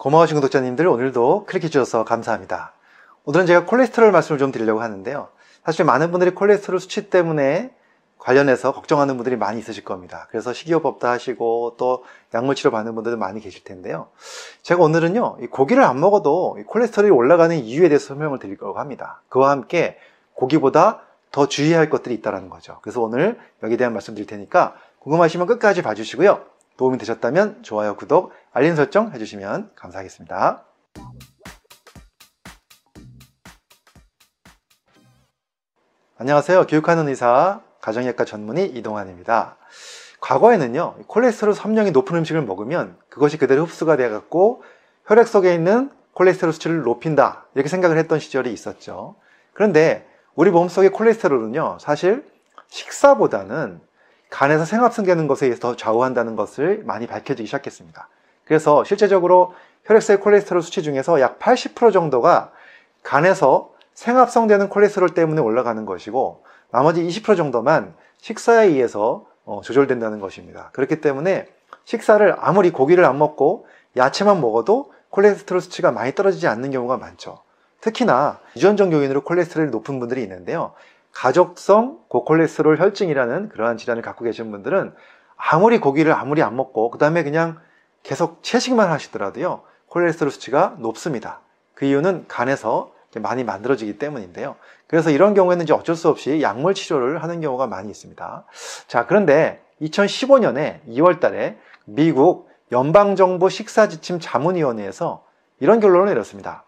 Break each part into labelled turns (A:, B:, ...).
A: 고마우신 구독자님들 오늘도 클릭해 주셔서 감사합니다. 오늘은 제가 콜레스테롤 말씀을 좀 드리려고 하는데요. 사실 많은 분들이 콜레스테롤 수치 때문에 관련해서 걱정하는 분들이 많이 있으실 겁니다. 그래서 식이요법도 하시고 또 약물 치료 받는 분들도 많이 계실 텐데요. 제가 오늘은요, 고기를 안 먹어도 콜레스테롤이 올라가는 이유에 대해서 설명을 드리려고 합니다. 그와 함께 고기보다 더주의할 것들이 있다는 거죠. 그래서 오늘 여기에 대한 말씀 드릴 테니까 궁금하시면 끝까지 봐주시고요. 도움이 되셨다면 좋아요, 구독, 알림 설정 해주시면 감사하겠습니다. 안녕하세요. 교육하는 의사 가정의학과 전문의 이동환입니다. 과거에는요, 콜레스테롤 함량이 높은 음식을 먹으면 그것이 그대로 흡수가 되어갖고 혈액 속에 있는 콜레스테롤 수치를 높인다 이렇게 생각을 했던 시절이 있었죠. 그런데 우리 몸속의 콜레스테롤은요, 사실 식사보다는 간에서 생합승계는 것에 의해서 좌우한다는 것을 많이 밝혀지기 시작했습니다. 그래서 실제적으로 혈액세 콜레스테롤 수치 중에서 약 80% 정도가 간에서 생합성되는 콜레스테롤 때문에 올라가는 것이고 나머지 20% 정도만 식사에 의해서 어, 조절된다는 것입니다. 그렇기 때문에 식사를 아무리 고기를 안 먹고 야채만 먹어도 콜레스테롤 수치가 많이 떨어지지 않는 경우가 많죠. 특히나 유전적 요인으로 콜레스테롤이 높은 분들이 있는데요. 가족성 고콜레스테롤 혈증이라는 그러한 질환을 갖고 계신 분들은 아무리 고기를 아무리 안 먹고 그 다음에 그냥 계속 채식만 하시더라도요 콜레스테롤 수치가 높습니다 그 이유는 간에서 많이 만들어지기 때문인데요 그래서 이런 경우에는 이제 어쩔 수 없이 약물 치료를 하는 경우가 많이 있습니다 자 그런데 2015년에 2월 달에 미국 연방정부 식사지침 자문위원회에서 이런 결론을 내렸습니다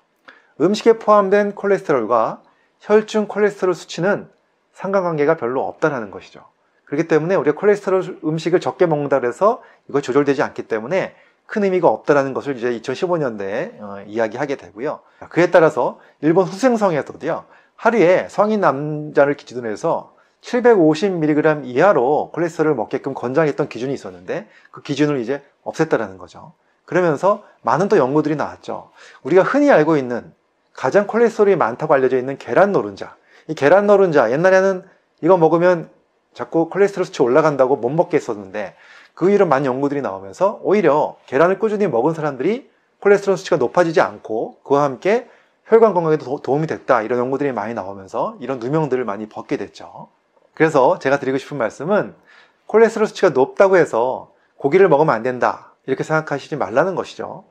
A: 음식에 포함된 콜레스테롤과 혈중 콜레스테롤 수치는 상관관계가 별로 없다는 것이죠. 그렇기 때문에 우리가 콜레스테롤 음식을 적게 먹는다 그래서 이거 조절되지 않기 때문에 큰 의미가 없다라는 것을 이제 2015년대에 어, 이야기하게 되고요. 그에 따라서 일본 후생성에서도요. 하루에 성인 남자를 기준으로 해서 750mg 이하로 콜레스테롤을 먹게끔 권장했던 기준이 있었는데 그 기준을 이제 없앴다라는 거죠. 그러면서 많은 또 연구들이 나왔죠. 우리가 흔히 알고 있는 가장 콜레스테롤이 많다고 알려져 있는 계란 노른자. 이 계란 노른자 옛날에는 이거 먹으면 자꾸 콜레스테롤 수치 올라간다고 못 먹게 했었는데 그이후로 많은 연구들이 나오면서 오히려 계란을 꾸준히 먹은 사람들이 콜레스테롤 수치가 높아지지 않고 그와 함께 혈관 건강에도 도, 움이 됐다 이런 연구들이 많이 나오면서 이런 누명들을 많이 벗게 됐죠. 그래서 제가 드리고 싶은 말씀은 콜레스테롤 수치가 높다고 해서 고기를 먹으면 안 된다 이렇게 생각하시지 말라는 것이죠.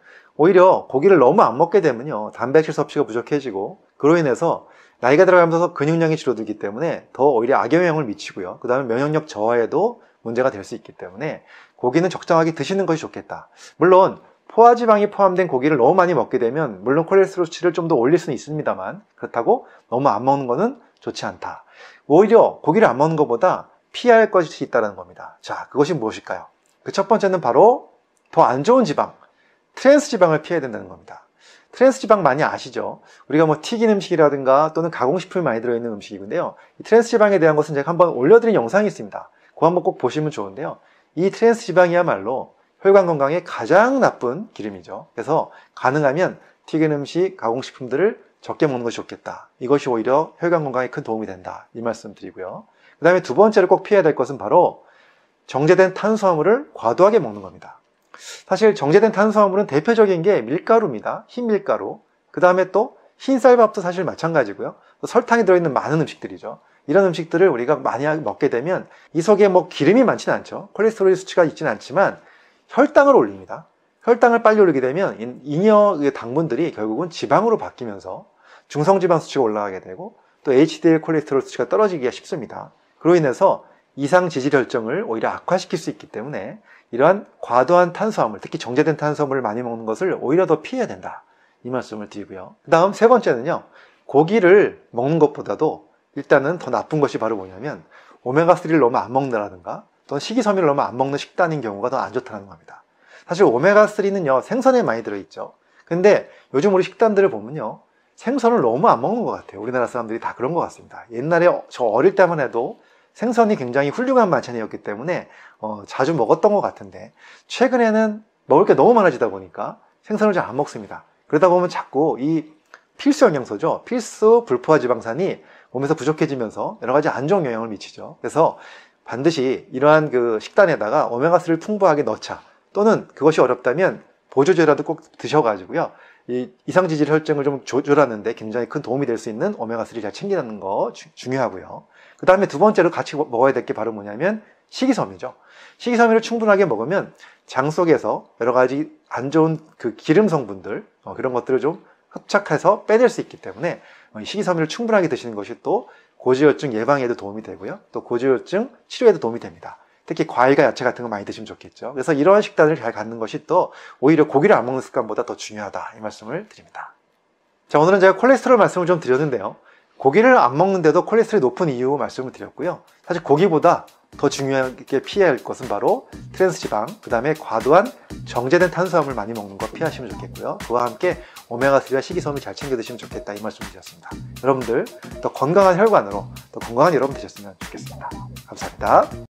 A: 오히려 고기를 너무 안 먹게 되면요 단백질 섭취가 부족해지고 그로 인해서 나이가 들어가면서 근육량이 줄어들기 때문에 더 오히려 악영향을 미치고요 그 다음에 면역력 저하에도 문제가 될 수 있기 때문에 고기는 적당하게 드시는 것이 좋겠다 물론 포화지방이 포함된 고기를 너무 많이 먹게 되면 물론 콜레스테롤 치를좀 더 올릴 수는 있습니다만 그렇다고 너무 안 먹는 것은 좋지 않다 오히려 고기를 안 먹는 것보다 피할 것이 있다는 겁니다 자 그것이 무엇일까요? 그 첫 번째는 바로 더 안 좋은 지방 트랜스 지방을 피해야 된다는 겁니다. 트랜스 지방 많이 아시죠? 우리가 뭐 튀긴 음식이라든가 또는 가공식품이 많이 들어있는 음식이군데요. 이 트랜스 지방에 대한 것은 제가 한번 올려드린 영상이 있습니다. 그거 한번 꼭 보시면 좋은데요. 이 트랜스 지방이야말로 혈관 건강에 가장 나쁜 기름이죠. 그래서 가능하면 튀긴 음식, 가공식품들을 적게 먹는 것이 좋겠다. 이것이 오히려 혈관 건강에 큰 도움이 된다. 이 말씀 드리고요. 그 다음에 두 번째로 꼭 피해야 될 것은 바로 정제된 탄수화물을 과도하게 먹는 겁니다. 사실 정제된 탄수화물은 대표적인 게 밀가루입니다. 흰 밀가루. 그 다음에 또 흰쌀밥도 사실 마찬가지고요. 설탕이 들어있는 많은 음식들이죠. 이런 음식들을 우리가 많이 먹게 되면 이 속에 뭐 기름이 많지는 않죠. 콜레스테롤 수치가 있진 않지만 혈당을 올립니다. 혈당을 빨리 올리게 되면 잉여의 당분들이 결국은 지방으로 바뀌면서 중성지방 수치가 올라가게 되고 또 HDL 콜레스테롤 수치가 떨어지기가 쉽습니다. 그로 인해서 이상 지질 결정을 오히려 악화시킬 수 있기 때문에 이러한 과도한 탄수화물, 특히 정제된 탄수화물을 많이 먹는 것을 오히려 더 피해야 된다. 이 말씀을 드리고요. 그 다음 세 번째는요. 고기를 먹는 것보다도 일단은 더 나쁜 것이 바로 뭐냐면 오메가3를 너무 안 먹는다라든가 또는 식이섬유를 너무 안 먹는 식단인 경우가 더 안 좋다는 겁니다. 사실 오메가3는요. 생선에 많이 들어있죠. 근데 요즘 우리 식단들을 보면요. 생선을 너무 안 먹는 것 같아요. 우리나라 사람들이 다 그런 것 같습니다. 옛날에 저 어릴 때만 해도 생선이 굉장히 훌륭한 만찬이었기 때문에 어, 자주 먹었던 것 같은데 최근에는 먹을 게 너무 많아지다 보니까 생선을 잘 안 먹습니다. 그러다 보면 자꾸 이 필수 영양소죠. 필수 불포화 지방산이 몸에서 부족해지면서 여러 가지 안 좋은 영향을 미치죠. 그래서 반드시 이러한 그 식단에다가 오메가3를 풍부하게 넣자. 또는 그것이 어렵다면 보조제라도 꼭 드셔가지고요. 이 이상지질 혈증을 좀 조절하는데 굉장히 큰 도움이 될 수 있는 오메가3를 잘 챙기는 거 주, 중요하고요. 그 다음에 두 번째로 같이 먹어야 될 게 바로 뭐냐면 식이섬유죠. 식이섬유를 충분하게 먹으면 장 속에서 여러 가지 안 좋은 그 기름 성분들 어, 그런 것들을 좀 흡착해서 빼낼 수 있기 때문에 어, 식이섬유를 충분하게 드시는 것이 또 고지혈증 예방에도 도움이 되고요. 또 고지혈증 치료에도 도움이 됩니다. 특히 과일과 야채 같은 거 많이 드시면 좋겠죠. 그래서 이러한 식단을 잘 갖는 것이 또 오히려 고기를 안 먹는 습관보다 더 중요하다 이 말씀을 드립니다. 자 오늘은 제가 콜레스테롤 말씀을 좀 드렸는데요. 고기를 안 먹는데도 콜레스테롤이 높은 이유 말씀을 드렸고요. 사실 고기보다 더 중요하게 피해야 할 것은 바로 트랜스지방, 그 다음에 과도한 정제된 탄수화물 많이 먹는 거 피하시면 좋겠고요. 그와 함께 오메가3와 식이섬유 잘 챙겨 드시면 좋겠다 이 말씀 을 드렸습니다. 여러분들 더 건강한 혈관으로 더 건강한 여러분 되셨으면 좋겠습니다. 감사합니다.